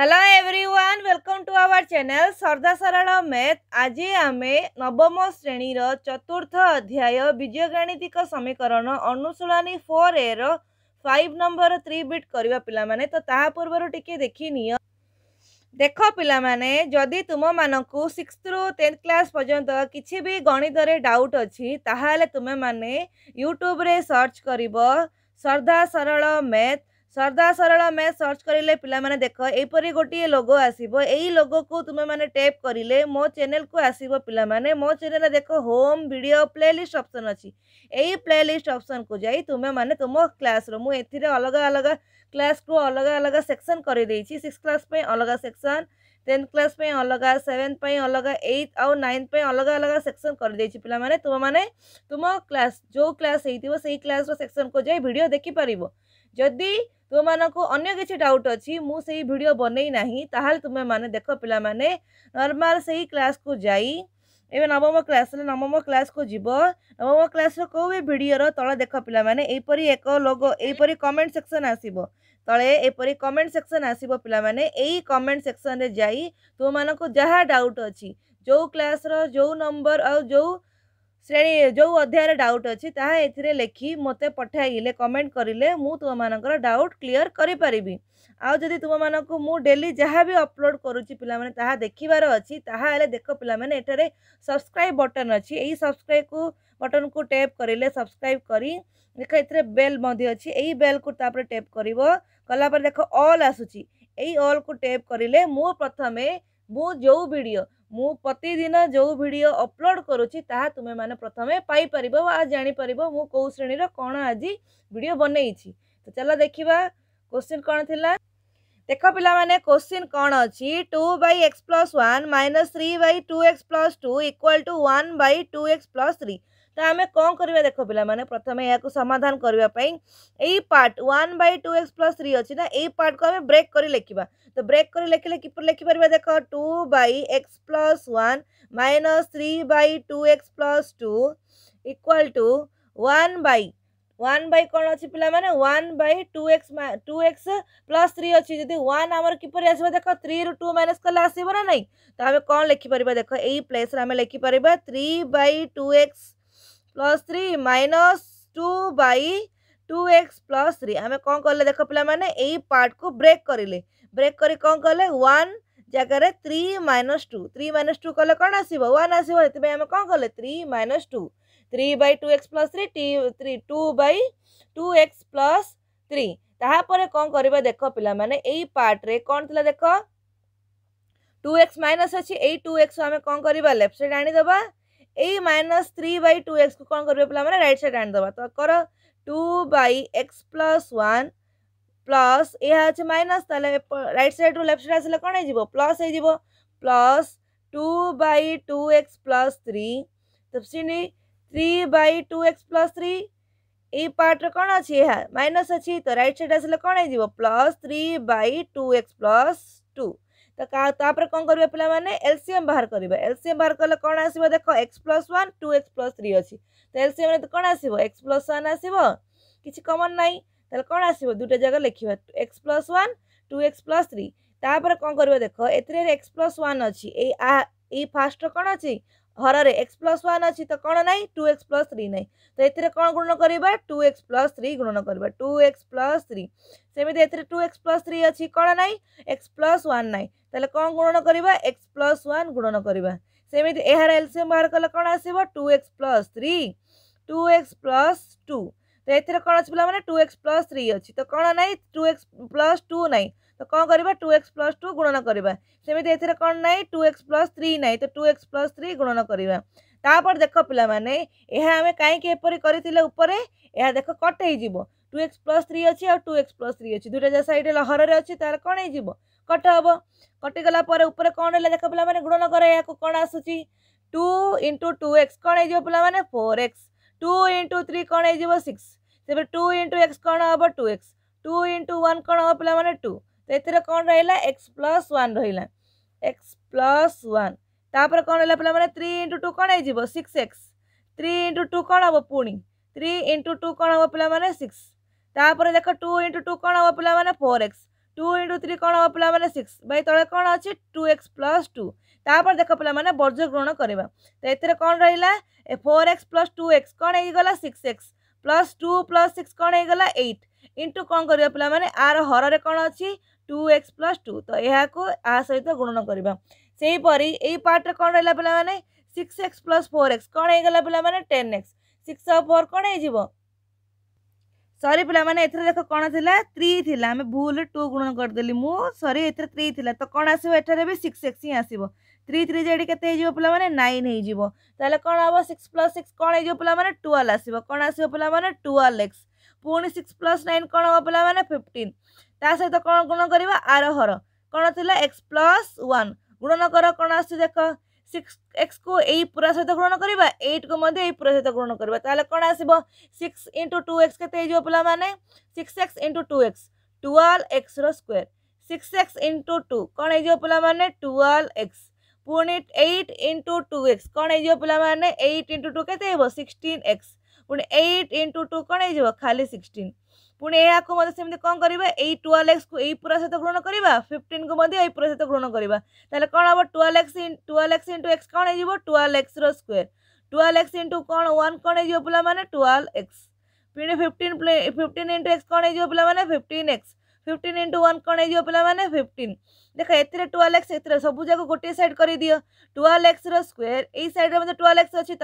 hello everyone welcome to our channel सरदा सरल math आज आम नवम श्रेणीर चतुर्थ अध्याय विजय गाणितिक समीकरण अनुशूलानी four A five number three बिट करवा पिलाने तो ता पूर्व टी देखनी देख पाने जदि तुम मानक सिक्स रु टेन्थ क्लास पर्यंत किसी भी गणित डाउट अच्छी ताहले तुम मैंने यूट्यूब सर्च कर सरदा सरल मैथ सर्दा सरल मैथ सर्च करें पाने देख यहीपरी गोटे लोगो आसो यही लोगो को तुम्हें टेप करे मो चेल को आसो पाने मो चेल देख होम भिड प्ले लिस्ट अप्सन अच्छी प्ले लिस्ट अप्सन को जा तुम्हें तुम क्लास मुझे अलग अलग क्लास को अलग अलग सेक्शन करदे सिक्स क्लास अलग सेक्शन टेन्थ क्लास अलग सेवेन्थ अलग एथ आउ नाइन अलग अलग सेक्शन करदे पाने मैंने तुम क्लास जो क्लास हो है सही क्लास सेक्शन को जाए भिड देखिपार जदि तुम मानक अग कि डाउट अच्छी मुझे भिड बनईना तुम्हें मैंने देख पे नर्माल से ही क्लास को जी एवं नवम क्लास नवम क्लास को जीव नवम क्लास कौ भी भिडर तले देख पानेपरी एक लोग यहपरी कमेंट सेक्शन आसब तलेपरी कमेंट सेक्शन आसब पाने कमेंट सेक्शन में जा तुम मानक जहाँ डाउट अच्छी जो क्लास रो नंबर आ जो श्रेणी जो अध्याय डाउट अच्छी ताकि लेखि मत पठाइले कमेंट करे मुझ तुम्हारा डाउट क्लीयर करी आदि तुम मानक डेली जहाँ भी अपलोड करुच्ची पे देखार अच्छी ताल देख पाने ये सब्सक्राइब बटन अच्छी यही सब्सक्राइब को बटन को टैप करें सब्सक्राइब कर देख ए बेल अच्छी यही बेल को टैप कर गलापर देख अल आसूँ यही अल्क टैप करें मु प्रथम मु जो वीडियो ମୁଁ ପ୍ରତିଦିନ ଯେଉଁ ଭିଡ଼ିଓ ଅପଲୋଡ଼ କରୁଛି ତାହା ତୁମେମାନେ ପ୍ରଥମେ ପାଇପାରିବ ବା ଜାଣିପାରିବ ମୁଁ କେଉଁ ଶ୍ରେଣୀର କ'ଣ ଆଜି ଭିଡ଼ିଓ ବନେଇଛି ତ ଚାଲ ଦେଖିବା କୋଶ୍ଚିନ୍ କ'ଣ ଥିଲା ଦେଖ ପିଲାମାନେ କୋଶ୍ଚିନ୍ କ'ଣ ଅଛି two by x plus one minus three by two x plus two equal to one by two x plus three तो आम कौन कर देख पे प्रथम यहाँ समाधान करने part one by two x plus three अच्छी ना यही पार्ट को आम ब्रेक कर लिखा तो ब्रेक कर लिखे किप लिखिपर देख two by x plus one minus three by two x plus two equal to one by one by कौन अच्छी पे one by two x two x plus three अच्छी जी वन आम किपर आस थ्री रू टू माइनस कले आसवना नहीं तो आम कौन लिखिपर देख यही प्लेस आम लिखिपर three by two x plus three minus two by two x plus three आम कौन कले देख पाने पार्ट को ब्रेक करें ब्रेक कर जगार three minus two three minus two कले कौन आस आस कौन कले three minus two three by two x plus three टी three two by two x plus three तापर कौन कर देख ପିଲାମାନେ पार्ट्रे कौन थी देख टू एक्स माइनस ମାଇନସ୍ यू एक्स ଟୁ ଏକ୍ସ ଆମେ କ'ଣ କରିବା left minus three by two x को कौन करेंगे पे रईट सैड आनीद तो कर two by x plus one plus यह अच्छे माइनस रईट सैड रू लेफ्ट सैड आस कौन हो प्लस हो plus two by two x plus three तो three by two x plus three ये पार्ट कौन अच्छे माइनस अच्छी तो रईट सैड आस कौन हो plus three by two x plus two ତ ତାପରେ କ'ଣ କରିବା ପିଲାମାନେ ଏଲ୍ସିଏମ୍ ବାହାର କରିବା ଏଲ୍ସିଏମ୍ ବାହାର କଲେ କ'ଣ ଆସିବ ଦେଖ x plus one two x plus three ଅଛି ତ ଏଲ୍ସିଏମ୍ରେ କ'ଣ ଆସିବ ଏକ୍ସ ପ୍ଲସ୍ ୱାନ୍ ଆସିବ କିଛି କମନ୍ ନାହିଁ ତାହେଲେ କ'ଣ ଆସିବ ଦୁଇଟା ଜାଗା ଲେଖିବା x plus one two x plus three ତାପରେ କ'ଣ କରିବା ଦେଖ ଏଥିରେ ଏକ୍ସ ପ୍ଲସ୍ ୱାନ୍ ଅଛି ଏଇ ଏଇ ଫାର୍ଷ୍ଟର କ'ଣ ଅଛି হরের এক্স প্লস ওয়ান অছি তো কোণ না টু এক্স প্লস থ্রি না তো এতে কোণ গুণ করা টু এক্স প্লস থ্রি গুণ করা টু এক্স প্লস থ্রি সেমিতি এতে টু এক্স প্লস থ্রি অছি কোণ না এক্স প্লস ওয়ান না তাহলে কোণ গুণ করা এক্স প্লস ওয়ান গুণ করা সেমিতি এর এলসিএম বাহার কলে কোণ আসব two x plus three two x plus two তো এতে কোণ আছে পিলা মানে টু এক্স প্লস থ্রি অছি তো কোণ না টু এক্স প্লস টু না তো কম করা টু এক্স প্লস টু গুণন করা সেমি এর কম না টু এক্স প্লস থ্রি না তো টু এক্স প্লস থ্রি গুণন করা তাপরে দেখ পিলামানে ଏହା ଆମେ କାହିଁକି ଏପରି କରିଥିଲେ ଉପରେ ଏହା ଦେଖ କଟ୍ ହେଇଯିବ ଟୁ ଏକ୍ସ ପ୍ଲସ୍ ଥ୍ରୀ ଅଛି ଆଉ ଟୁ ଏକ୍ସ ପ୍ଲସ୍ ଥ୍ରୀ ଅଛି ଦୁଇଟା ଯାହା ସାଇଡ଼୍ ଲହରରେ ଅଛି ତା'ର କ'ଣ ହେଇଯିବ କଟ ହେବ କଟିଗଲା ପରେ ଉପରେ କ'ଣ ହେଲା ଦେଖ ପିଲାମାନେ ଗୁଣନ କର ଏହାକୁ କ'ଣ ଆସୁଛି ଟୁ ଇଣ୍ଟୁ ଟୁ ଏକ୍ସ କ'ଣ ହେଇଯିବ ପିଲାମାନେ four x two into three କ'ଣ ହେଇଯିବ ସିକ୍ସ ତେବେ ଟୁ ଇଣ୍ଟୁ ଏକ୍ସ କ'ଣ ହେବ two x two into one କ'ଣ ହେବ ପିଲାମାନେ ଟୁ তো ଏଥିରେ କ'ଣ ରହିଲା ଏକ୍ସ ପ୍ଲସ୍ ୱାନ୍ ରହିଲା ଏକ୍ସ ପ୍ଲସ୍ ୱାନ୍ ତାପରେ କ'ଣ ରହିଲା ପିଲାମାନେ ଥ୍ରୀ ଇଣ୍ଟୁ ଟୁ କ'ଣ ହେଇଯିବ six x three into two କ'ଣ ହେବ ପୁଣି ଥ୍ରୀ ଇଣ୍ଟୁ ଟୁ କ'ଣ ହେବ ପିଲାମାନେ ସିକ୍ସ ତାପରେ ଦେଖ ଟୁ ଇଣ୍ଟୁ ଟୁ କ'ଣ ହେବ ପିଲାମାନେ four x two into three କ'ଣ ହେବ ପିଲାମାନେ ସିକ୍ସ ଭାଇ ତଳେ କ'ଣ ଅଛି ଟୁ ଏକ୍ସ ପ୍ଲସ୍ ଟୁ ତାପରେ ଦେଖ ପିଲାମାନେ ବର୍ଜ୍ୟ ଗ୍ରହଣ କରିବା ତ ଏଥିରେ କ'ଣ ରହିଲା ଏ four x plus two x କ'ଣ ହେଇଗଲା six x plus two plus six କ'ଣ ହେଇଗଲା ଏଇଟ୍ ଇଣ୍ଟୁ କ'ଣ କରିବା ପିଲାମାନେ ଆର ହରରେ କ'ଣ ଅଛି ଟୁ ଏକ୍ସ ପ୍ଲସ୍ ଟୁ ତ ଏହାକୁ ଆ ସହିତ ଗୁଣନ କରିବା ସେହିପରି ଏଇ ପାର୍ଟରେ କ'ଣ ରହିଲା ପିଲାମାନେ six x plus four x କ'ଣ ହେଇଗଲା ପିଲାମାନେ ଟେନ୍ ଏକ୍ସ ସିକ୍ସ ଆଉ ଫୋର୍ କ'ଣ ହେଇଯିବ ସରି ପିଲାମାନେ ଏଥିରେ ଦେଖ କ'ଣ ଥିଲା ଥ୍ରୀ ଥିଲା ଆମେ ଭୁଲରେ ଟୁ ଗୁଣ କରିଦେଲି ମୁଁ ସରି ଏଥିରେ ଥ୍ରୀ ଥିଲା ତ କ'ଣ ଆସିବ ଏଠାରେ ବି ସିକ୍ସ ଏକ୍ସ ହିଁ ଆସିବ ଥ୍ରୀ ଥ୍ରୀ ଯେ ଏଠି କେତେ ହେଇଯିବ ପିଲାମାନେ ନାଇନ୍ ହେଇଯିବ ତାହେଲେ କ'ଣ ହେବ ସିକ୍ସ ପ୍ଲସ୍ ସିକ୍ସ କ'ଣ ହେଇଯିବ ପିଲାମାନେ ଟୁଏଲ୍ଭ ଆସିବ କ'ଣ ଆସିବ ପିଲାମାନେ ଟୁଏଲ୍ଭ ଏକ୍ସ ପୁଣି ସିକ୍ସ ପ୍ଲସ୍ ନାଇନ୍ କ'ଣ ହେବ ପିଲାମାନେ ଫିଫ୍ଟିନ୍ ତା ସହିତ କ'ଣ ଗୁଣ କରିବା ଆର ହର କ'ଣ ଥିଲା ଏକ୍ସ ପ୍ଲସ୍ ୱାନ୍ ଗୁଣନ କର କ'ଣ ଆସୁଛି ଦେଖ ସିକ୍ସ ଏକ୍ସକୁ ଏଇ ପୁରା ସହିତ ଗ୍ରହଣ କରିବା ଏଇଟ୍କୁ ମଧ୍ୟ ଏଇ ପୁରା ସହିତ ଗ୍ରହଣ କରିବା ତାହେଲେ କ'ଣ ଆସିବ ସିକ୍ସ ଇଣ୍ଟୁ ଟୁ ଏକ୍ସ କେତେ ହେଇଯିବ ପିଲାମାନେ six x into two x twelve ଏକ୍ସର square six x into two କ'ଣ ହେଇଯିବ ପିଲାମାନେ ଟୁଏଲ୍ଭ ଏକ୍ସ ପୁଣି ଏଇଟ୍ ଇଣ୍ଟୁ ଟୁ ଏକ୍ସ କ'ଣ ହେଇଯିବ ପିଲାମାନେ ଏଇଟ୍ ଇଣ୍ଟୁ ଟୁ କେତେ ହେବ ସିକ୍ସଟିନ୍ ଏକ୍ସ ପୁଣି ଏଇଟ୍ ଇଣ୍ଟୁ ଟୁ କ'ଣ ହେଇଯିବ ଖାଲି ସିକ୍ସଟିନ୍ ପୁଣି ଏହାକୁ ମଧ୍ୟ ସେମିତି କ'ଣ କରିବା ଏଇ ଟୁଏଲ୍ ଏକ୍ସକୁ ଏଇ ପୁରା ସହିତ ଗ୍ରହଣ କରିବା ଫିଫ୍ଟିନ୍କୁ ମଧ୍ୟ ଏଇ ପୁରା ସହିତ ଗ୍ରହଣ କରିବା ତାହେଲେ କ'ଣ ହେବ twelve x twelve x into x କ'ଣ ହେଇଯିବ ଟୁଏଲ୍ ଏକ୍ସର ସ୍କୋୟାର ଟୁଏଲ୍ ଏକ୍ସ ଇଣ୍ଟୁ କ'ଣ ୱାନ୍ କ'ଣ ହେଇଯିବ ପିଲାମାନେ ଟୁଏଲ୍ ଏକ୍ସ ପୁଣି ଫିଫ୍ଟିନ୍ ଫିଫ୍ଟିନ୍ ଇଣ୍ଟୁ ଏକ୍ସ କ'ଣ ହେଇଯିବ ପିଲାମାନେ fifteen x fifteen into one कौन हो पे मैंने फिफ्टन देख ए टुवेल्व एक्स सब जगह गोटे सैड कर दि टुवेल्व एक्सर स्क्वेयर यही सैड में टुवेल्व एक्स अच्छी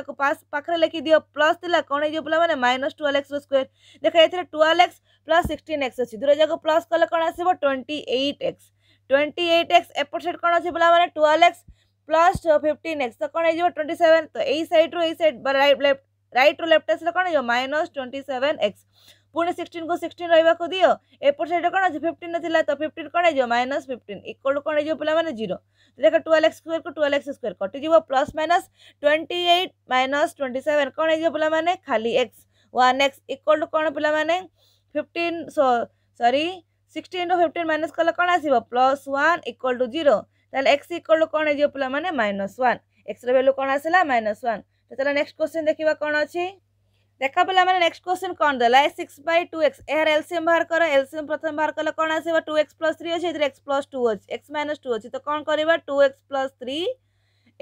पाखे लिखी दि प्लस थी कौन हो पे मैंने माइनस टुवेल्व एक्स स्क्वेयर देख ए twelve x plus sixteen x अच्छी दूर जगह प्लस कले कौन आस twenty eight x twenty eight x एपट सैड कौन अच्छे पे मैंने twelve x plus fifteen x तो कौन हो ट्वेंटी सेवेन तो यही सैड्रु यही सैड रईट रू लेफ्ट आसे कौन हो माइनस ट्वेंटी सेवेन एक्स ପୁଣି ସିକ୍ସଟିନ୍କୁ ସିକ୍ସଟିନ୍ ରହିବାକୁ ଦିଅ ଏପଟ ସାଇଡ଼୍ରେ କ'ଣ ଅଛି ଫିଫ୍ଟିନ୍ ଥିଲା ତ ଫିଫ୍ଟିନ୍ କ'ଣ ହେଇଯିବ ମାଇନସ୍ ଫିଫ୍ଟିନ୍ ଇକ୍ୱାଲ୍ କ'ଣ ହେଇଯିବ ପିଲାମାନେ ଜିରୋ ଦେଖ ଟୁଏଲ୍ ଏକ୍ସ ସ୍କୋୟାର୍କୁ ଟୁଏଲ୍ ଏକ୍ସ ସ୍କୋୟାର୍ କଟିଯିବ plus minus twenty eight minus twenty seven କ'ଣ ହେଇଯିବ ପିଲାମାନେ ଖାଲି x one x equal to କ'ଣ ପିଲାମାନେ ଫିଫ୍ଟିନ୍ ସରି ସିକ୍ସଟିନ୍ରୁ ଫିଫ୍ଟିନ୍ ମାଇନସ୍ କଲେ କ'ଣ ଆସିବ plus one equal to zero ତାହେଲେ ଏକ୍ସ ଇକ୍ୱାଲ୍ ଟୁ କ'ଣ ହେଇଯିବ ପିଲାମାନେ ମାଇନସ୍ ୱାନ୍ ଏକ୍ସର ଭ୍ୟାଲ୍ୟୁ କ'ଣ ଆସିଲା ମାଇନସ୍ ୱାନ୍ ତ ତାହେଲେ ନେକ୍ସଟ କ୍ୱେଶ୍ଚିନ୍ ଦେଖିବା କ'ଣ ଅଛି देखा बेले आम नेक्स्ट क्वेश्चन कौन दे सिक्स बै टू एक्स यार एलसीएम बाहर कर एलसीएम प्रथम बाहर कले कौन आस टू एक्स प्लस थ्री अच्छे एक्स प्लस टू अच्छे एक्स माइनस टू अच्छी तो कौन करवा two x plus three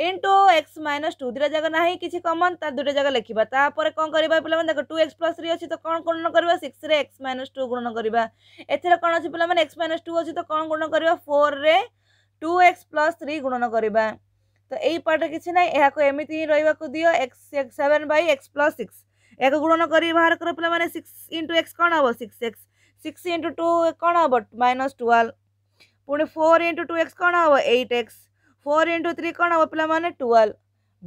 into x minus two দুইটা জায়গা না কিছু কমন তার দুইটা জায়গা লিখবা তাপরে কম করা পিলা দেখ টু এক্স প্লস থ্রি অছি তো কম গুণন করা সিক্সরে এক্স মাইনস টু গুণন করা এর কম অছি পিলা এক্স মাইনস টু অছি তো কম গুণন করা ফোর্রে টু এক্স প্লস থ্রি গুণন করা তো এই পার্ট কিছু না এখন এমিতি হি রহবা দিও x seven by x plus six एक गुणन कर बाहर कर पे सिक्स इंटु एक्स कौन हम six x six into two कौन हम माइनस ट्वेल्व पुणी फोर इंटु टू एक्स कौन हम eight x four into three कौन हम पे ट्वेल्व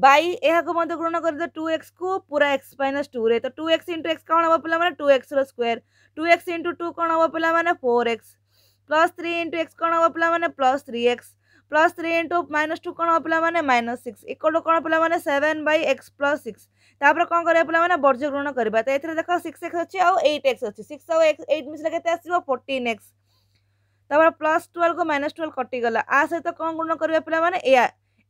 बै यह गुण कर टू एक्स को पूरा एक्स माइनस टू रे तो टू एक्स इंटु एक्स कौन हम पे two x square two x into two कौन हम पे मैंने four x plus three into x कौन हम पे plus three x plus three into minus two କ'ଣ ହେବ ପିଲାମାନେ ମାଇନସ୍ ସିକ୍ସ ଇକ୍ୱାଲ୍ କ'ଣ ପିଲାମାନେ seven by x plus six ତାପରେ କ'ଣ କରିବା ପିଲାମାନେ ବର୍ଜ୍ୟ ଗ୍ରହଣ କରିବା ତ ଏଥିରେ ଦେଖ ସିକ୍ସ ଏକ୍ସ ଅଛି ଆଉ ଏଇଟ୍ ଏକ୍ସ ଅଛି ସିକ୍ସ ଆଉ ଏକ୍ସ ଏଇଟ୍ ମିଶିଲେ କେତେ ଆସିବ ଫୋର୍ଟିନ୍ ଏକ୍ସ ତାପରେ ପ୍ଲସ୍ ଟୁଏଲ୍ଭକୁ ମାଇନସ୍ ଟୁଏଲ୍ଭ କଟିଗଲା ଆ ସହିତ କ'ଣ ଗ୍ରହଣ କରିବା ପିଲାମାନେ ଏୟା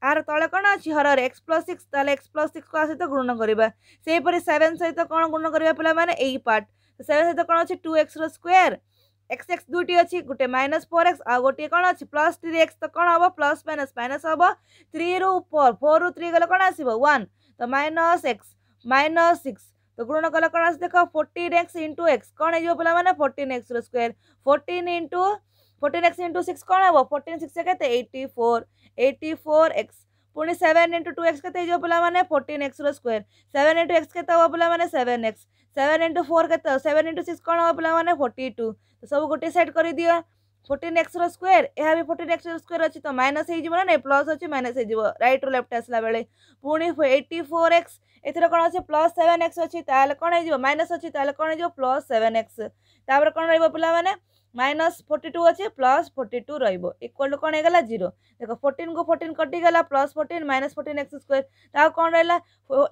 ଆର ତଳେ କ'ଣ ଅଛି ହରରେ ଏକ୍ସ ପ୍ଲସ୍ ସିକ୍ସ ତାହେଲେ ଏକ୍ସ ପ୍ଲସ୍ ସିକ୍ସକୁ ଆ ସହିତ ଗ୍ରହଣ କରିବା ସେହିପରି ସେଭେନ୍ ସହିତ କ'ଣ ଗ୍ରହଣ କରିବା ପିଲାମାନେ ଏଇ ପାର୍ଟ ସେଭେନ୍ ସହିତ କ'ଣ ଅଛି ଟୁ ଏକ୍ସର ସ୍କୋୟାର एक्स एक्स दुईटी अच्छी गोटे माइनस फोर एक्स आ गोटे कौन अच्छी प्लस थ्री एक्स तो कौन हम प्लस माइनस माइनस हम थ्री रु फोर फोर रु थ्री गल कौन आसो तो माइनस एक्स माइनस सिक्स तो गुण कल कौन आस देख फोर्टीन एक्स इंटू एक्स कौन हो मैंने फोर्टीन एक्स रोयर fourteen into fourteen x into six कौन हम फोर्टीन सिक्स के फोर एट्टी फोर एक्स पुणे सेवेन इंटू टू एक्स के बोला मैंने fourteen x square seven into x के बोला मैंने seven x seven into four के सेवेन इंटु सिक्स कौन हम पे फोर्टी टू तो सब गोटे सैड कर दि फोर्टीन एक्स स्क्वेयर यह भी फोर्टीन एक्स स्क्वेयर अच्छी तो माइनस हो ना प्लस अच्छे माइनस हो रईट रु लेफ्ट आसला बेले पुणी एट्टी फोर एक्स एथर कौन अच्छे प्लस सेवेन एक्स अच्छी कौन हो माइनस अच्छी कौन हो प्लस सेवेन एक्स तापर कौन रोला मैंने ମାଇନସ୍ ଫୋର୍ଟି ଟୁ ଅଛି ପ୍ଲସ୍ ଫୋର୍ଟି ଟୁ ରହିବ ଇକ୍ୱାଲ୍ ଟୁ କ'ଣ ହେଇଗଲା ଜିରୋ ଦେଖ ଫୋର୍ଟିନ୍କୁ ଫୋର୍ଟିନ୍ କଟିଗଲା plus fourteen minus fourteen x square ତାହା କ'ଣ ରହିଲା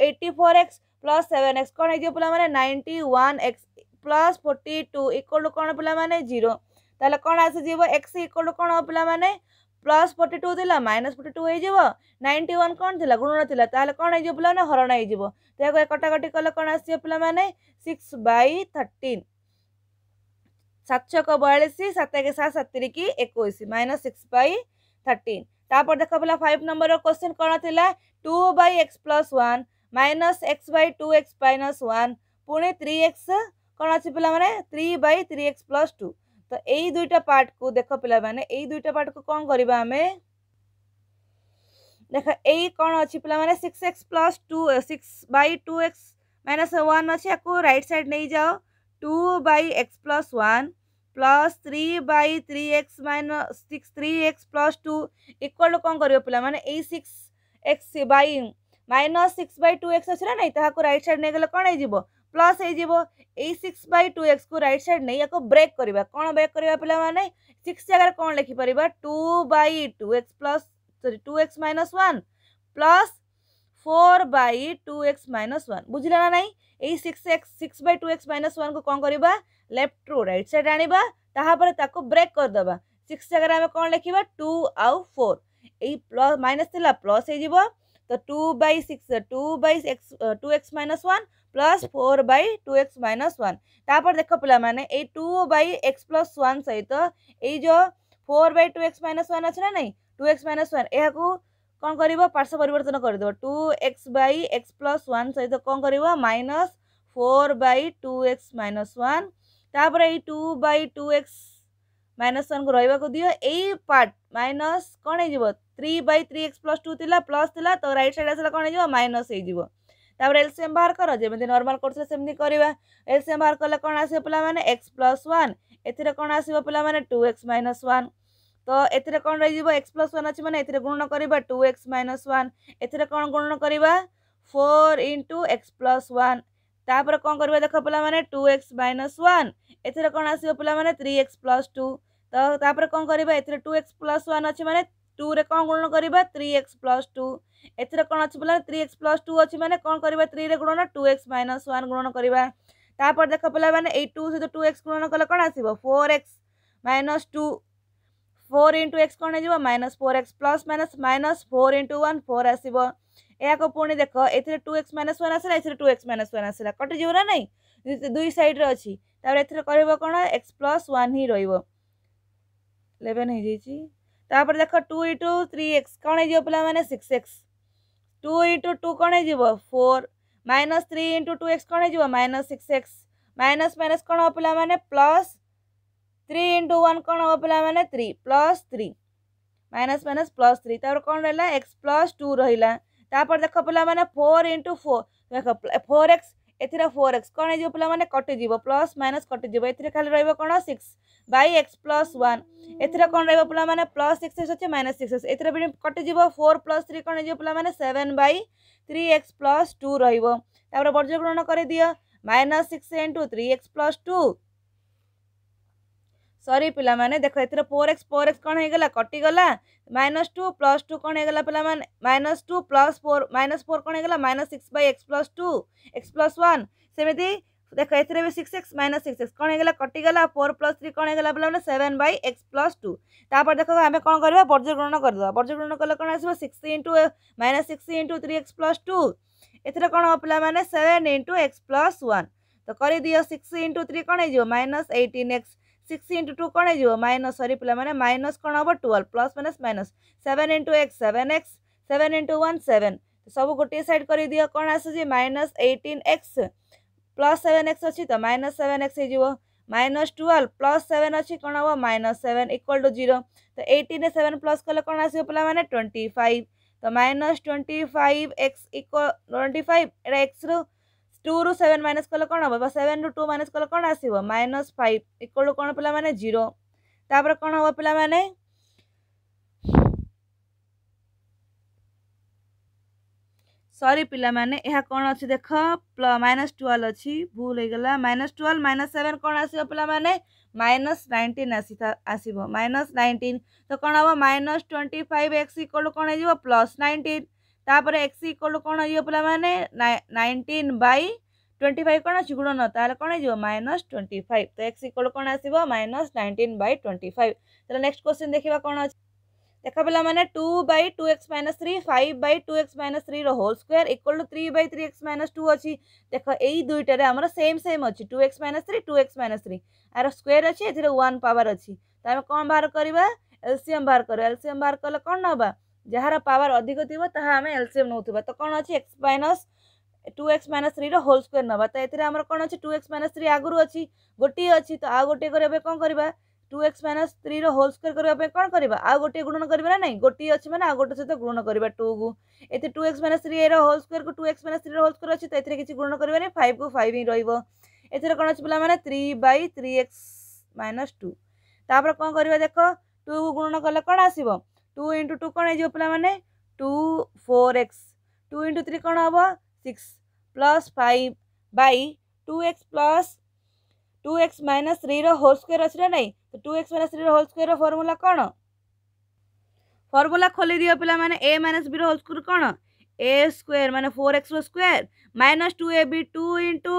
eighty four x plus seven x କ'ଣ ହେଇଯିବ ପିଲାମାନେ ninety one x plus forty two equal to କ'ଣ ପିଲାମାନେ ଜିରୋ ତାହେଲେ କ'ଣ ଆସିଯିବ ଏକ୍ସ ଇକ୍ୱାଲ୍ ଟୁ କ'ଣ ହେବ ପିଲାମାନେ ପ୍ଲସ୍ ଫୋର୍ଟି ଟୁ ଥିଲା ମାଇନସ୍ ଫୋର୍ଟି ଟୁ ହେଇଯିବ ନାଇଣ୍ଟି ୱାନ୍ କ'ଣ ଥିଲା ଗୁଣନ ଥିଲା ତାହେଲେ କ'ଣ ହେଇଯିବ ପିଲାମାନେ ହରଣ ହେଇଯିବ ତାହାକୁ କଟାକଟି କଲେ କ'ଣ ଆସିଯିବ ପିଲାମାନେ ସିକ୍ସ ବାଇ ଥାର୍ଟିନ୍ सात छक बयालीस सात एक सात सतरिक एक माइनस सिक्स बै थर्टिन तापर देख पाला फाइव नंबर क्वेश्चन कौन थी two by x plus one minus x by two x minus one पुणे थ्री एक्स कौन अच्छी पे three by three x plus two तो यही दुईटा पार्ट को देख पे दुईटा पार्ट को कौन करवा आम देख यही कौन अच्छी पे six x plus two six by two x minus one अच्छे रईट सैड नहीं जाओ two by x plus one plus three by three x minus six three x plus two equal कौन कर मैंने यही six x by minus six by two x अच्छे ना नहीं ताक रईट सैड गले कौन हो प्लस हो सिक्स बै टू एक्स को रईट सैड नहीं या ब्रेक करवा कौन ब्रेक करवा पे सिक्स जगार कौन लिखिपर two by two x plus sorry two x minus one plus four by two x minus one बुझे ना नाई यही six x six by two x minus one को कौन करवा लेफ्ट रू रईट सैड आने ताको ब्रेक करदे सिक्स जगह आम कौन लिखा टू आउ फोर य प्लस माइनस थी प्लस हो तो two by six two by x two x minus one plus four by two x minus वापर देख पाने two by x plus one सहित यो four by two x minus one अच्छे ना नहीं टू एक्स माइनस वन यू କ'ଣ କରିବ ପାର୍ଶ୍ୱ ପରିବର୍ତ୍ତନ କରିଦେବ two x by x plus one ସହିତ କ'ଣ କରିବ minus four by two x minus one ତାପରେ ଏଇ two by two x minus ୱାନ୍କୁ ରହିବାକୁ ଦିଅ ଏଇ ପାର୍ଟ ମାଇନସ୍ କ'ଣ ହେଇଯିବ three by three x plus two ଥିଲା ପ୍ଲସ୍ ଥିଲା ତ ରାଇଟ୍ ସାଇଡ଼୍ ଆସିଲା କ'ଣ ହେଇଯିବ ମାଇନସ୍ ହେଇଯିବ ତାପରେ ଏଲ୍ସିଏମ୍ ବାହାର କର ଯେମିତି ନର୍ମାଲ୍ କରୁଥିଲେ ସେମିତି କରିବା ଏଲ୍ସିଏମ୍ ବାହାର କଲେ କ'ଣ ଆସିବ ପିଲାମାନେ ଏକ୍ସ ପ୍ଲସ୍ ୱାନ୍ ଏଥିରେ କ'ଣ ଆସିବ ପିଲାମାନେ ଟୁ ଏକ୍ସ ମାଇନସ୍ ୱାନ୍ তো এতে কম রয়েছে এক্স প্লস ওয়ান অছি মানে এতে গুণ করা টু এক্স মাইনস ওয়ান এতে কম গুণ করা four into x plus one তাপরে কম করবে দেখ পিলা মানে টু এক্স মাইনস ওয়ান এতে কম আসবে পিলা মানে থ্রি এক্স প্লস টু তো তাপরে কম করা এতে টু এক্স প্লস ওয়ান অছি মানে টুরে কম গুণ করা থ্রি এক্স প্লস টু এতে কম অছি পিলা থ্রি এক্স প্লস টু অছি মানে কম করা থ্রিরে গুণ টু এক্স মাইনস ওয়ান গুণ করা তাপরে দেখ পিলা মানে এই টু সহ টু এক্স গুণ কলে কম আসব four x minus two four into x कौन हो minus four x plus minus minus four into one four आसो यहाँ पुणी देख ए टू एक्स माइनस वन आसला ए टू एक्स माइनस वन आसा कटिजी ना नहीं दुई सैड्रे अच्छी तर कर कौन एक्स प्लस वन ही रेवेन होपर देख टू इंटु थ्री एक्स कौन हो पाने six x two into two कौन हो four minus three into two x कौन हो minus six x minus minus कौन हो पाने प्लस थ्री इंटु वन कौन हम पे मैंने three plus three minus minus plus three तर कौन रहा एक्स प्लस टू रहा देख पे मैंने फोर इंटु फोर देख फोर एक्स एथर फोर एक्स कौन हो पाने कटिज प्लस माइनस कटिज ए खाली रोक कौन six by x plus one एर कौन पा मैंने प्लस सिक्स एक्स अच्छे माइनस सिक्स एक्स एथर कटिज फोर प्लस थ्री कौन हो पे seven by three x plus two रहा बर्जग्रहण कर दि minus six into three x plus two सरी पिला देख ए फोर एक्स फोर एक्स कौन होगा कटिगला माइनस टू प्लस टू कौन हो पाला minus two plus four minus four कौन होगा minus six by x plus two x plus one सेमती देख ए six x minus six x कौन होगा कटिगला फोर प्लस थ्री कौन होगा पाला seven by x plus two तापर देख आम कौन कर बर्जग्रहण करद बर्जग्रहण कले कौन आसो six minus six into three x plus two एथेर कौन हो पाला seven into x plus one तो कर दि सिक्स इंटू थ्री कौन हो minus eighteen x six into two কোণ হয়ে মাইনস সরি পিলা মানে মাইনস কোণ হব twelve plus minus minus seven into x seven x seven into one seven সব গোটিয়ে সাইড করে দিও কোণ আসুচি minus eighteen x plus seven x অছি তো মাইনস সেভেন এক্স হয়ে মাইনস টুয়েলভ প্লস সেভেন অছি কোণ হব minus seven equal to zero তো এইটিন সেভেন প্লস কলে কোণ আসবে পিলা মানে টোয়েন্টি ফাইভ তো minus twenty five x equal twenty five এটা এক্স রু টুরু সেভেন মাଇନସ୍ କଲେ କ'ଣ ହେବ ବା ସେଭେନ୍ରୁ ଟୁ ମାଇନସ୍ କଲେ କ'ଣ ଆସିବ ମାଇନସ୍ ଫାଇଭ୍ ଇକ୍ୱାଲ୍ ଟୁ କ'ଣ ପିଲାମାନେ ଜିରୋ ତାପରେ କ'ଣ ହେବ ପିଲାମାନେ ସରି ପିଲାମାନେ ଏହା କ'ଣ ଅଛି ଦେଖ ମାଇନସ୍ ଟୁଏଲ୍ଭ ଅଛି ଭୁଲ ହେଇଗଲା ମାଇନସ୍ ଟୁଏଲ୍ଭ ମାଇନସ୍ ସେଭେନ୍ କ'ଣ ଆସିବ ପିଲାମାନେ ମାଇନସ୍ ନାଇଣ୍ଟିନ୍ ଆସିବ ମାଇନସ୍ ନାଇଣ୍ଟିନ୍ ତ କ'ଣ ହେବ minus twenty five x equal କ'ଣ ହେଇଯିବ ପ୍ଲସ୍ ନାଇଣ୍ଟିନ୍ ତାପରେ ଏକ୍ସ ଇକ୍ୱାଲ୍ କ'ଣ ହେଇଯିବ ପିଲାମାନେ ନାଇଣ୍ଟିନ୍ ବାଇ ଟ୍ୱେଣ୍ଟି ଫାଇଭ୍ କ'ଣ ଅଛି ଗୁଣନ ତାହେଲେ କ'ଣ ହେଇଯିବ ମାଇନସ୍ ଟ୍ୱେଣ୍ଟି ଫାଇଭ୍ ତ ଏକ୍ସ ଇକ୍ୱାଲ୍ କ'ଣ ଆସିବ minus nineteen by twenty five ତାହେଲେ ନେକ୍ସଟ କ୍ୱେଶ୍ଚିନ୍ ଦେଖିବା କ'ଣ ଅଛି ଦେଖ ପିଲାମାନେ two by two x minus three five by two x minus ଥ୍ରୀର whole square equal two three by three x minus two ଅଛି ଦେଖ ଏଇ ଦୁଇଟାରେ ଆମର ସେମ୍ ସେମ୍ ଅଛି two x minus three two x minus three ଆର square ଅଛି ଏଥିରେ ୱାନ୍ ପାୱାର୍ ଅଛି ତ ଆମେ କ'ଣ ବାହାର କରିବା ଏଲ୍ସିଏମ୍ ବାହାର କରିବା ଏଲ୍ସିଏମ୍ ବାହାର କଲେ କ'ଣ ନେବା ଯାହାର ପାୱାର ଅଧିକ ଥିବ ତାହା ଆମେ ଏଲ୍ସିଏମ୍ ନେଉଥିବା ତ କ'ଣ ଅଛି x minus two x minus ଥ୍ରୀର ହୋଲ୍ ସ୍କୋୟାର୍ ନେବା ତ ଏଥିରେ ଆମର କ'ଣ ଅଛି ଟୁ ଏକ୍ସ ମାଇନସ୍ ଥ୍ରୀ ଆଗରୁ ଅଛି ଗୋଟିଏ ଅଛି ତ ଆଉ ଗୋଟିଏ କରିବା ପାଇଁ କ'ଣ କରିବା ଟୁ ଏକ୍ସ ମାଇନସ୍ ଥ୍ରୀର ହୋଲ୍ ସ୍କୋୟାର୍ କରିବା ପାଇଁ କ'ଣ କରିବା ଆଉ ଗୋଟିଏ ଗୁଣନ କରିବା ନା ନାହିଁ ଗୋଟିଏ ଅଛି ମାନେ ଆଉ ଗୋଟେ ସହିତ ଗୁଣନ କରିବା ଟୁକୁ ଏଥିରେ ଟୁ ଏକ୍ସ ମାଇନସ୍ ଥ୍ରୀ ଏର ହୋଲ୍ ସ୍କୋୟାର୍କୁ ଟୁ ଏକ୍ସ ମାଇନସ୍ ଥ୍ରୀର ହୋଲ୍ ସ୍କୋୟାର୍ ଅଛି ତ ଏଥିରେ କିଛି ଗୁଣନ କରିବାନି ଫାଇଭ୍କୁ ଫାଇଭ୍ ହିଁ ରହିବ ଏଥିରେ କ'ଣ ଅଛି ପିଲାମାନେ three by three x minus two ତାପରେ କ'ଣ କରିବା ଦେଖ ଟୁକୁ ଗୁଣନ କଲେ କ'ଣ ଆସିବ टू इंटु टू कौन हो पा मैंने two four x two into three कौन हम six plus five by two x plus two x minus three whole square अच्छी ना नहीं तो two x minus three whole square formula कौन फर्मूला खोली दिव पे मैंने a minus b whole square कौन ए स्क्वयर मैंने फोर एक्स रोयर minus two a b two into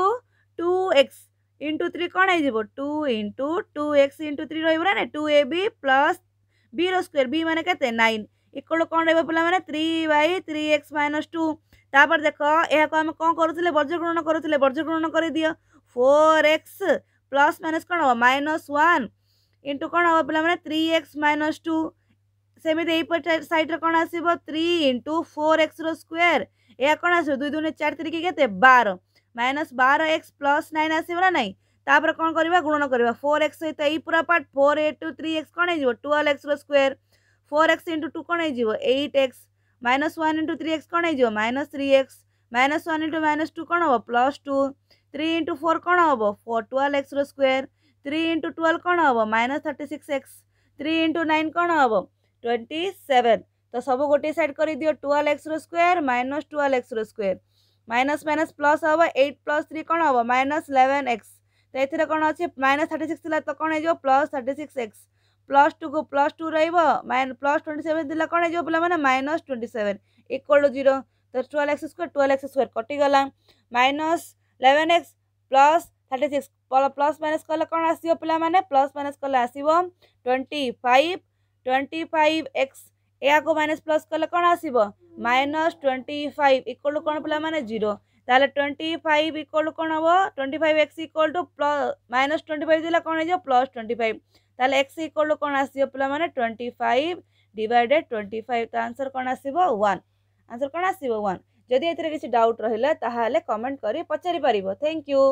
two x into three कौन हो two into two x into three रही two a b plus b square b মানে কেতে nine equal কম রহব পিলামানে three by three x minus two তাপরে দেখ এখন আমি কম করুলে বর্জ্যগ্রহণ করুলে বর্জ্যগ্রহণ করে দিও ফোর এক্স প্লস মাইনস কম হব মাইনস ওয়ান ইন্টু কম হব পিলামানে থ্রি এক্স মাইনস টু ସେମିତି ଏଇପଟ ସାଇଡ଼୍ରେ କ'ଣ ଆସିବ ଥ୍ରୀ ଇଣ୍ଟୁ ଫୋର୍ ଏକ୍ସର ସ୍କୋୟାର ଏହା କ'ଣ ଆସିବ ଦୁଇ ଦୁଇ ଚାରି ତିରିକି କେତେ ବାର ମାଇନସ୍ ବାର ଏକ୍ସ ପ୍ଲସ୍ ନାଇନ୍ ଆସିବ ନା ନାହିଁ तापर कौन करवा गुणन करवा फोर एक्स सहित यही पूरा पार्ट फोर ए टू थ्री एक्स कौन हो टुवेल्व एक्स रोयर फोर एक्स इंटु टू कौन होट x minus one into three x कौन हो minus three x minus one into minus two कौन हम plus two three into four कौन हम फोर टुवेल्व एक्स रोयर थ्री इंटु टुवेल्व कौन हम minus thirty six x three into nine कौन हम ट्वेंटी सेवेन तो सब गोटे सैड कर दि टुवेल्व एक्स रोयर माइनस टुवेल्व एक्स रोयर माइनस माइनस प्लस हम एट प्लस थ्री कौन हम माइनस इलेवेन एक्स তো এর কোণ অছি মাইনাস থার্টি সিক্স লা তো কোণ হয়ে plus thirty six x plus two কু প্লস টু রহব মাইন প্লস টোয়েন্টি সেভেন দেলে কোণ হয়ে পিলামানে minus twenty seven equal to zero তো twelve x square twelve x square কটিগলা minus eleven x plus thirty six plus minus কলে কোণ আসব পিলামানে প্লস মাইনস কলে আসব twenty five twenty five x ଏହାକୁ ମାଇନସ୍ ପ୍ଲସ୍ କଲେ କ'ଣ ଆସିବ minus twenty five equal to କ'ଣ ପିଲାମାନେ ଜିରୋ ତାହେଲେ ଟ୍ୱେଣ୍ଟି ଫାଇଭ୍ ଇକ୍ୱାଲ୍ କ'ଣ ହେବ twenty five x equal two plus minus twenty five ଦେଲା କ'ଣ ହେଇଯିବ ପ୍ଲସ୍ ଟ୍ୱେଣ୍ଟି ଫାଇଭ୍ ତାହେଲେ ଏକ୍ସ ଇକ୍ୱାଲ୍ ଟୁ କ'ଣ ଆସିବ ପିଲାମାନେ twenty five divided twenty five ତା ଆନ୍ସର୍ କ'ଣ ଆସିବ ୱାନ୍ ଆନ୍ସର୍ କ'ଣ ଆସିବ ୱାନ୍ ଯଦି ଏଥିରେ କିଛି ଡାଉଟ୍ ରହିଲା ତାହେଲେ କମେଣ୍ଟ କରି ପଚାରିପାରିବ ଥ୍ୟାଙ୍କ ୟୁ